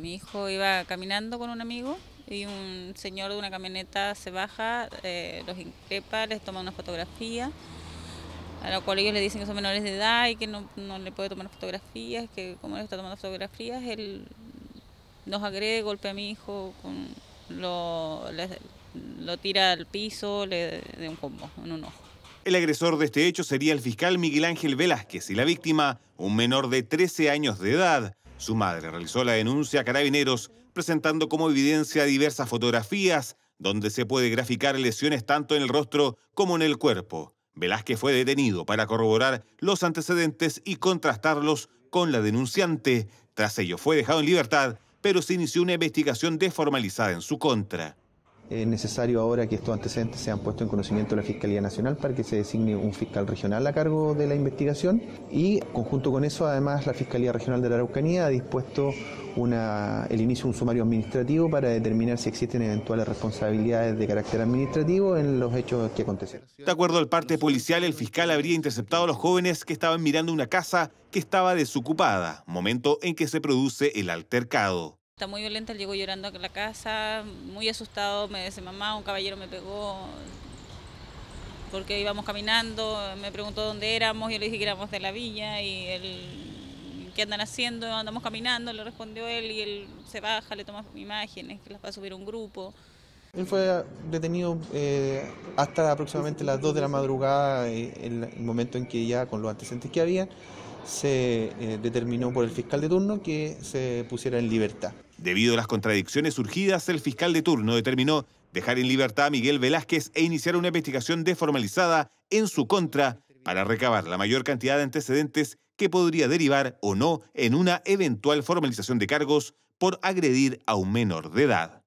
mi hijo iba caminando con un amigo y un señor de una camioneta se baja, eh, los increpa, les toma una fotografía, a lo cual ellos le dicen que son menores de edad y que no, le puede tomar fotografías, que como él está tomando fotografías, él nos agrede, golpea a mi hijo, con, lo, lo tira al piso, le de un combo en un ojo. El agresor de este hecho sería el fiscal Miguel Ángel Velázquez y la víctima, un menor de 13 años de edad. Su madre realizó la denuncia a carabineros presentando como evidencia diversas fotografías donde se puede graficar lesiones tanto en el rostro como en el cuerpo. Velázquez fue detenido para corroborar los antecedentes y contrastarlos con la denunciante. Tras ello fue dejado en libertad, pero se inició una investigación desformalizada en su contra es necesario ahora que estos antecedentes sean puestos en conocimiento de la Fiscalía Nacional para que se designe un fiscal regional a cargo de la investigación y conjunto con eso además la Fiscalía Regional de la Araucanía ha dispuesto el inicio de un sumario administrativo para determinar si existen eventuales responsabilidades de carácter administrativo en los hechos que acontecieron. De acuerdo al parte policial, el fiscal habría interceptado a los jóvenes que estaban mirando una casa que estaba desocupada, momento en que se produce el altercado. Está muy violenta, llegó llorando a la casa, muy asustado, me dice, mamá, un caballero me pegó porque íbamos caminando, me preguntó dónde éramos, y yo le dije que éramos de la villa y él, ¿qué andan haciendo? Andamos caminando, le respondió él y él se baja, le toma imágenes, que las va a subir un grupo. Él fue detenido eh, hasta aproximadamente las 2 de la madrugada, eh, el, el momento en que ya con los antecedentes que había, se eh, determinó por el fiscal de turno que se pusiera en libertad. Debido a las contradicciones surgidas, el fiscal de turno determinó dejar en libertad a Miguel Velázquez e iniciar una investigación deformalizada en su contra para recabar la mayor cantidad de antecedentes que podría derivar o no en una eventual formalización de cargos por agredir a un menor de edad.